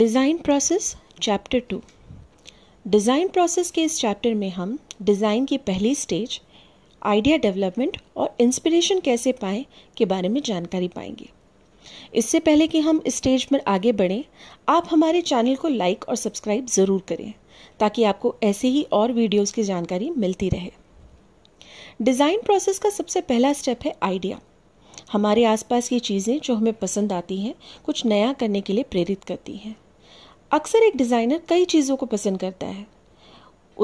Design process chapter two design process के इस chapter में हम डिज़ाइन की पहली स्टेज आइडिया डेवलपमेंट और इंस्पिरेशन कैसे पाएं के बारे में जानकारी पाएंगे इससे पहले कि हम इस स्टेज पर आगे बढ़ें आप हमारे चैनल को लाइक और सब्सक्राइब ज़रूर करें ताकि आपको ऐसे ही और वीडियोज़ की जानकारी मिलती रहे डिज़ाइन प्रोसेस का सबसे पहला स्टेप है आइडिया हमारे आसपास की चीज़ें जो हमें पसंद आती हैं कुछ नया करने के लिए प्रेरित करती हैं अक्सर एक डिज़ाइनर कई चीज़ों को पसंद करता है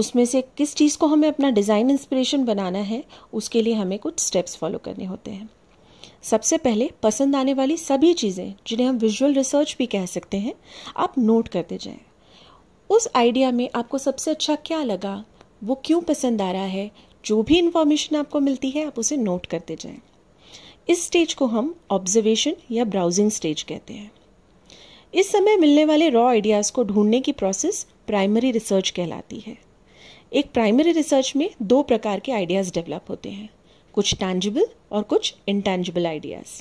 उसमें से किस चीज़ को हमें अपना डिज़ाइन इंस्पिरेशन बनाना है उसके लिए हमें कुछ स्टेप्स फॉलो करने होते हैं सबसे पहले पसंद आने वाली सभी चीज़ें जिन्हें हम विजुअल रिसर्च भी कह सकते हैं आप नोट करते जाएं उस आइडिया में आपको सबसे अच्छा क्या लगा वो क्यों पसंद आ रहा है जो भी इन्फॉर्मेशन आपको मिलती है आप उसे नोट करते जाएं इस स्टेज को हम ऑब्जर्वेशन या ब्राउजिंग स्टेज कहते हैं इस समय मिलने वाले रॉ आइडियाज़ को ढूंढने की प्रोसेस प्राइमरी रिसर्च कहलाती है एक प्राइमरी रिसर्च में दो प्रकार के आइडियाज़ डेवलप होते हैं कुछ टैंजिबल और कुछ इनटैंजिबल आइडियाज़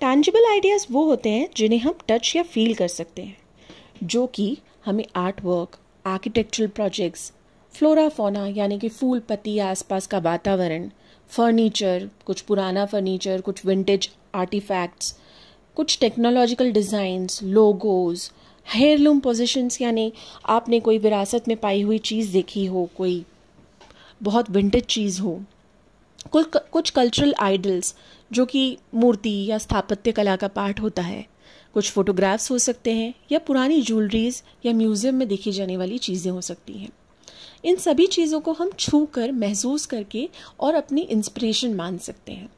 टैंजिबल आइडियाज़ वो होते हैं जिन्हें हम टच या फील कर सकते हैं जो कि हमें art work architectural projects flora fauna यानी कि फूल पत्ती या आसपास का वातावरण फर्नीचर कुछ पुराना फर्नीचर कुछ विंटेज आर्टिफैक्ट्स कुछ technological designs logos heirloom positions यानी आपने कोई विरासत में पाई हुई चीज़ देखी हो कोई बहुत विंटेज चीज़ हो कुछ कुछ कल्चरल आइडल्स जो कि मूर्ति या स्थापत्य कला का पार्ट होता है कुछ फोटोग्राफ्स हो सकते हैं या पुरानी ज्वेलरीज या म्यूज़ियम में देखी जाने वाली चीज़ें हो सकती हैं इन सभी चीज़ों को हम छू कर महसूस करके और अपनी इंस्पिरेशन मान सकते हैं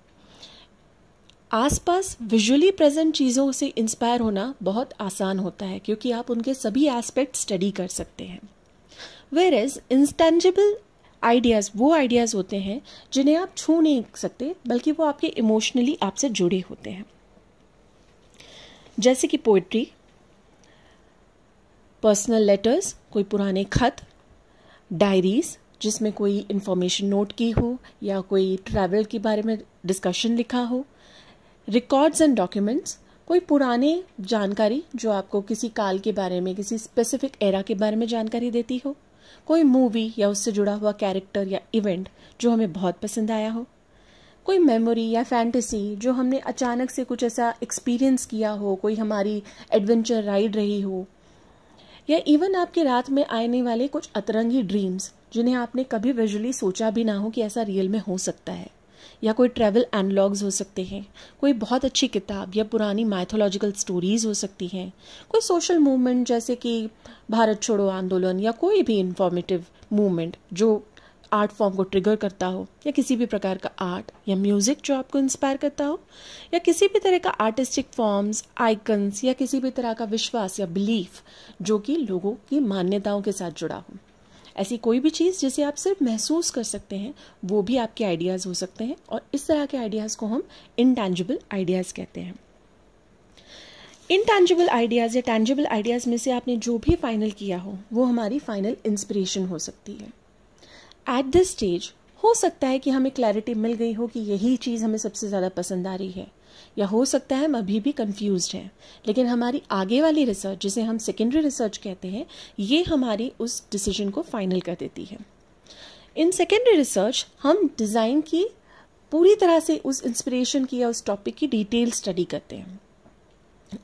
आसपास विजुअली प्रेजेंट चीज़ों से इंस्पायर होना बहुत आसान होता है क्योंकि आप उनके सभी एस्पेक्ट स्टडी कर सकते हैं वेर इज इंस्टेंजिबल आइडियाज़ वो आइडियाज़ होते हैं जिन्हें आप छू नहीं सकते बल्कि वो आपके इमोशनली आपसे जुड़े होते हैं जैसे कि पोइट्री पर्सनल लेटर्स कोई पुराने खत डायरीज़ जिसमें कोई इन्फॉर्मेशन नोट की हो या कोई ट्रैवल के बारे में डिस्कशन लिखा हो रिकॉर्ड्स एंड डॉक्यूमेंट्स कोई पुराने जानकारी जो आपको किसी काल के बारे में किसी स्पेसिफिक एरा के बारे में जानकारी देती हो कोई मूवी या उससे जुड़ा हुआ कैरेक्टर या इवेंट जो हमें बहुत पसंद आया हो कोई मेमोरी या फैंटेसी जो हमने अचानक से कुछ ऐसा एक्सपीरियंस किया हो कोई हमारी एडवेंचर राइड रही हो या इवन आपके रात में आने वाले कुछ अतरंगी ड्रीम्स जिन्हें आपने कभी विजुअली सोचा भी ना हो कि ऐसा रियल में हो सकता है या कोई ट्रैवल एनलॉग्स हो सकते हैं कोई बहुत अच्छी किताब या पुरानी माइथोलॉजिकल स्टोरीज़ हो सकती हैं कोई सोशल मूवमेंट जैसे कि भारत छोड़ो आंदोलन या कोई भी इंफॉर्मेटिव मूवमेंट जो आर्ट फॉर्म को ट्रिगर करता हो या किसी भी प्रकार का आर्ट या म्यूज़िक जो आपको इंस्पायर करता हो या किसी भी तरह का आर्टिस्टिक फॉर्म्स आइकन्स या किसी भी तरह का विश्वास या बिलीफ जो कि लोगों की मान्यताओं के साथ जुड़ा हो ऐसी कोई भी चीज़ जिसे आप सिर्फ महसूस कर सकते हैं वो भी आपके आइडियाज़ हो सकते हैं और इस तरह के आइडियाज़ को हम इनटैंजिबल आइडियाज़ कहते हैं इनटैंजिबल आइडियाज़ या टैंजिबल आइडियाज़ में से आपने जो भी फाइनल किया हो वो हमारी फाइनल इंस्पिरेशन हो सकती है एट दिस स्टेज हो सकता है कि हमें क्लैरिटी मिल गई हो कि यही चीज़ हमें सबसे ज़्यादा पसंद आ रही है या हो सकता है हम अभी भी कंफ्यूज हैं लेकिन हमारी आगे वाली रिसर्च जिसे हम सेकेंडरी रिसर्च कहते हैं ये हमारी उस डिसीजन को फाइनल कर देती है इन सेकेंडरी रिसर्च हम डिज़ाइन की पूरी तरह से उस इंस्पिरेशन की या उस टॉपिक की डिटेल स्टडी करते हैं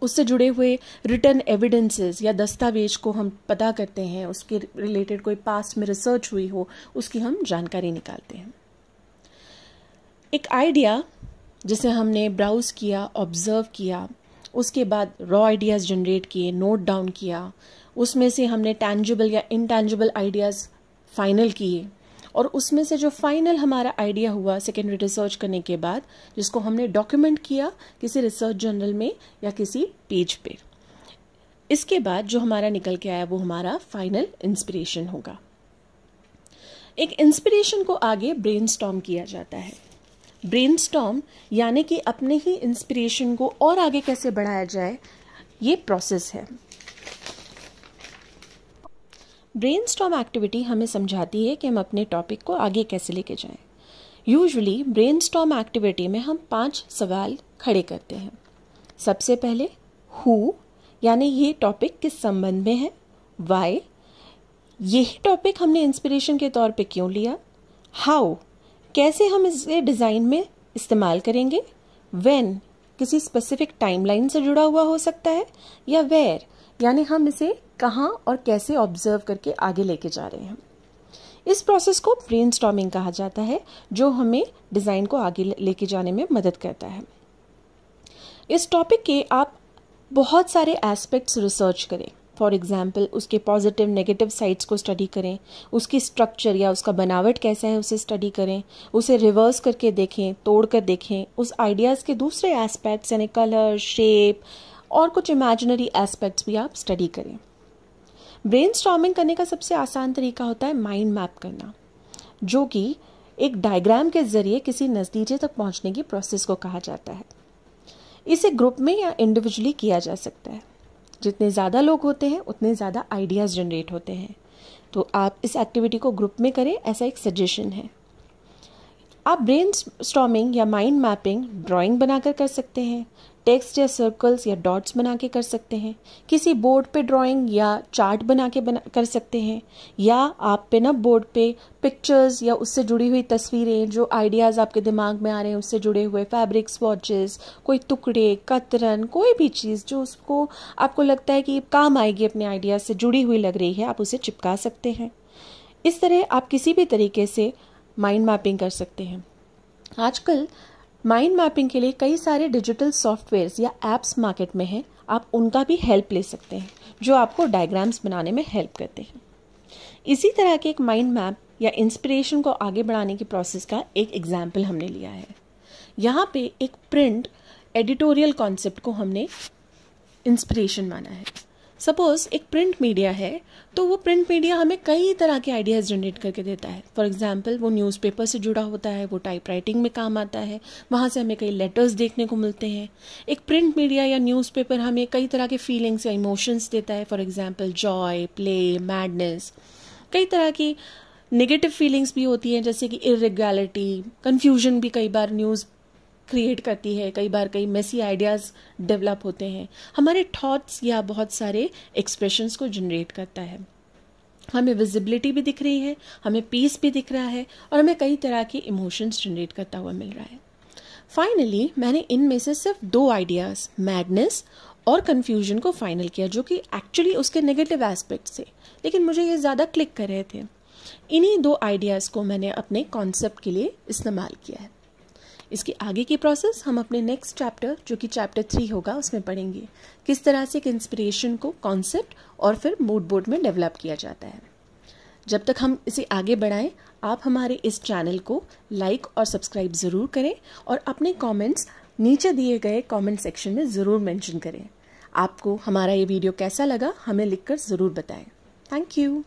उससे जुड़े हुए रिटर्न एविडेंसेस या दस्तावेज को हम पता करते हैं उसके रिलेटेड कोई पास्ट में रिसर्च हुई हो उसकी हम जानकारी निकालते हैं एक आइडिया जिसे हमने ब्राउज़ किया ऑब्ज़र्व किया उसके बाद रॉ आइडियाज़ जनरेट किए नोट डाउन किया उसमें से हमने टैंजिबल या इनटैंजिबल आइडियाज़ फाइनल किए और उसमें से जो फाइनल हमारा आइडिया हुआ सेकेंडरी रिसर्च करने के बाद जिसको हमने डॉक्यूमेंट किया किसी रिसर्च जर्नल में या किसी पेज पे इसके बाद जो हमारा निकल के आया वो हमारा फाइनल इंस्पिरेशन होगा एक इंस्पिरेशन को आगे ब्रेन किया जाता है ब्रेन यानी कि अपने ही इंस्पिरेशन को और आगे कैसे बढ़ाया जाए ये प्रोसेस है ब्रेन एक्टिविटी हमें समझाती है कि हम अपने टॉपिक को आगे कैसे लेके जाएं। यूजुअली ब्रेन एक्टिविटी में हम पांच सवाल खड़े करते हैं सबसे पहले हु यानी ये टॉपिक किस संबंध में है वाई यही टॉपिक हमने इंस्पिरेशन के तौर पे क्यों लिया हाउ कैसे हम इसे डिज़ाइन में इस्तेमाल करेंगे वेन किसी स्पेसिफिक टाइमलाइन से जुड़ा हुआ हो सकता है या वेयर यानी हम इसे कहाँ और कैसे ऑब्जर्व करके आगे लेके जा रहे हैं इस प्रोसेस को ब्रेन कहा जाता है जो हमें डिज़ाइन को आगे लेके जाने में मदद करता है इस टॉपिक के आप बहुत सारे एस्पेक्ट्स रिसर्च करें फॉर एग्ज़ाम्पल उसके पॉजिटिव नेगेटिव साइड्स को स्टडी करें उसकी स्ट्रक्चर या उसका बनावट कैसा है उसे स्टडी करें उसे रिवर्स करके देखें तोड़ कर देखें उस आइडियाज़ के दूसरे एस्पेक्ट्स यानी कलर शेप और कुछ इमेजनरी एस्पेक्ट्स भी आप स्टडी करें ब्रेन करने का सबसे आसान तरीका होता है माइंड मैप करना जो कि एक डायग्राम के ज़रिए किसी नज़दीजे तक पहुंचने की प्रोसेस को कहा जाता है इसे ग्रुप में या इंडिविजुअली किया जा सकता है जितने ज़्यादा लोग होते हैं उतने ज़्यादा आइडियाज़ जनरेट होते हैं तो आप इस एक्टिविटी को ग्रुप में करें ऐसा एक सजेशन है आप ब्रेन स्टॉमिंग या माइंड मैपिंग ड्राइंग बनाकर कर सकते हैं टेक्स्ट या सर्कल्स या डॉट्स बना के कर सकते हैं किसी बोर्ड पे ड्राइंग या चार्ट बना के बना कर सकते हैं या आप पे ना बोर्ड पे पिक्चर्स या उससे जुड़ी हुई तस्वीरें जो आइडियाज़ आपके दिमाग में आ रहे हैं उससे जुड़े हुए फैब्रिक्स वॉचेस कोई टुकड़े कतरन कोई भी चीज़ जो उसको आपको लगता है कि काम आएगी अपने आइडियाज़ से जुड़ी हुई लग रही है आप उसे चिपका सकते हैं इस तरह आप किसी भी तरीके से माइंड मैपिंग कर सकते हैं आजकल माइंड मैपिंग के लिए कई सारे डिजिटल सॉफ्टवेयर्स या एप्स मार्केट में हैं आप उनका भी हेल्प ले सकते हैं जो आपको डायग्राम्स बनाने में हेल्प करते हैं इसी तरह के एक माइंड मैप या इंस्पिरेशन को आगे बढ़ाने की प्रोसेस का एक एग्जाम्पल हमने लिया है यहाँ पे एक प्रिंट एडिटोरियल कॉन्सेप्ट को हमने इंस्पिरेशन माना है सपोज एक प्रिंट मीडिया है तो वो प्रिंट मीडिया हमें कई तरह के आइडियाज़ जनरेट करके देता है फॉर एग्जाम्पल वो न्यूज़पेपर से जुड़ा होता है वो टाइप राइटिंग में काम आता है वहाँ से हमें कई लेटर्स देखने को मिलते हैं एक प्रिंट मीडिया या न्यूज़पेपर हमें कई तरह के फीलिंग्स या इमोशंस देता है for example joy play madness कई तरह की नेगेटिव फीलिंग्स भी होती हैं जैसे कि इरेगुलरिटी कन्फ्यूजन भी कई बार न्यूज़ क्रिएट करती है कई बार कई मेसी आइडियाज़ डेवलप होते हैं हमारे थॉट्स या बहुत सारे एक्सप्रेशंस को जनरेट करता है हमें विजिबिलिटी भी दिख रही है हमें पीस भी दिख रहा है और हमें कई तरह के इमोशंस जनरेट करता हुआ मिल रहा है फाइनली मैंने इनमें से सिर्फ दो आइडियाज़ मैडनेस और कन्फ्यूजन को फाइनल किया जो कि एक्चुअली उसके नेगेटिव एस्पेक्ट थे लेकिन मुझे ये ज़्यादा क्लिक कर रहे थे इन्हीं दो आइडियाज़ को मैंने अपने कॉन्सेप्ट के लिए इस्तेमाल किया है इसके आगे की प्रोसेस हम अपने नेक्स्ट चैप्टर जो कि चैप्टर थ्री होगा उसमें पढ़ेंगे किस तरह से एक इंस्पिरेशन को कॉन्सेप्ट और फिर मूड बोर्ड में डेवलप किया जाता है जब तक हम इसे आगे बढ़ाएं आप हमारे इस चैनल को लाइक और सब्सक्राइब ज़रूर करें और अपने कमेंट्स नीचे दिए गए कमेंट सेक्शन में ज़रूर मेंशन करें आपको हमारा ये वीडियो कैसा लगा हमें लिखकर ज़रूर बताएं थैंक यू